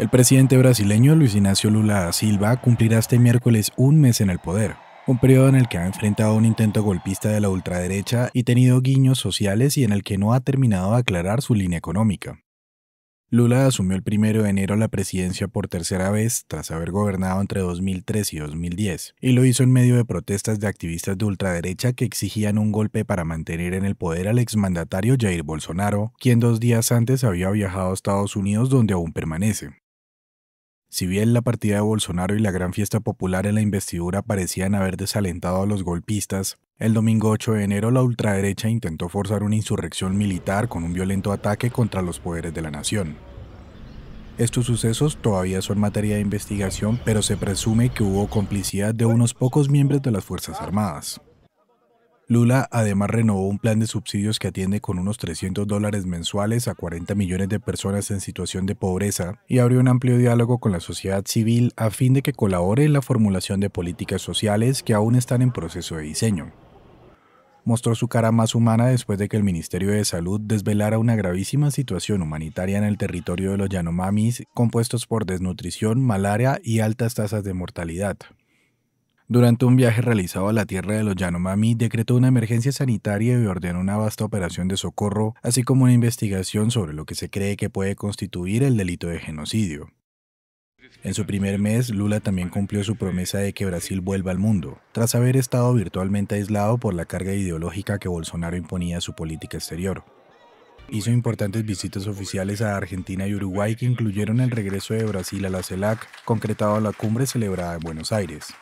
El presidente brasileño Luis Ignacio Lula da Silva cumplirá este miércoles un mes en el poder, un periodo en el que ha enfrentado un intento golpista de la ultraderecha y tenido guiños sociales y en el que no ha terminado de aclarar su línea económica. Lula asumió el 1 de enero la presidencia por tercera vez tras haber gobernado entre 2003 y 2010, y lo hizo en medio de protestas de activistas de ultraderecha que exigían un golpe para mantener en el poder al exmandatario Jair Bolsonaro, quien dos días antes había viajado a Estados Unidos donde aún permanece. Si bien la partida de Bolsonaro y la gran fiesta popular en la investidura parecían haber desalentado a los golpistas, el domingo 8 de enero la ultraderecha intentó forzar una insurrección militar con un violento ataque contra los poderes de la nación. Estos sucesos todavía son materia de investigación, pero se presume que hubo complicidad de unos pocos miembros de las Fuerzas Armadas. Lula además renovó un plan de subsidios que atiende con unos 300 dólares mensuales a 40 millones de personas en situación de pobreza y abrió un amplio diálogo con la sociedad civil a fin de que colabore en la formulación de políticas sociales que aún están en proceso de diseño mostró su cara más humana después de que el Ministerio de Salud desvelara una gravísima situación humanitaria en el territorio de los Yanomamis, compuestos por desnutrición, malaria y altas tasas de mortalidad. Durante un viaje realizado a la tierra de los Yanomami, decretó una emergencia sanitaria y ordenó una vasta operación de socorro, así como una investigación sobre lo que se cree que puede constituir el delito de genocidio. En su primer mes, Lula también cumplió su promesa de que Brasil vuelva al mundo, tras haber estado virtualmente aislado por la carga ideológica que Bolsonaro imponía a su política exterior. Hizo importantes visitas oficiales a Argentina y Uruguay que incluyeron el regreso de Brasil a la CELAC, concretado a la cumbre celebrada en Buenos Aires.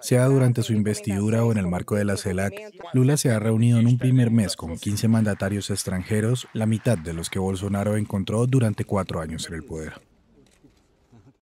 Sea durante su investidura o en el marco de la CELAC, Lula se ha reunido en un primer mes con 15 mandatarios extranjeros, la mitad de los que Bolsonaro encontró durante cuatro años en el poder.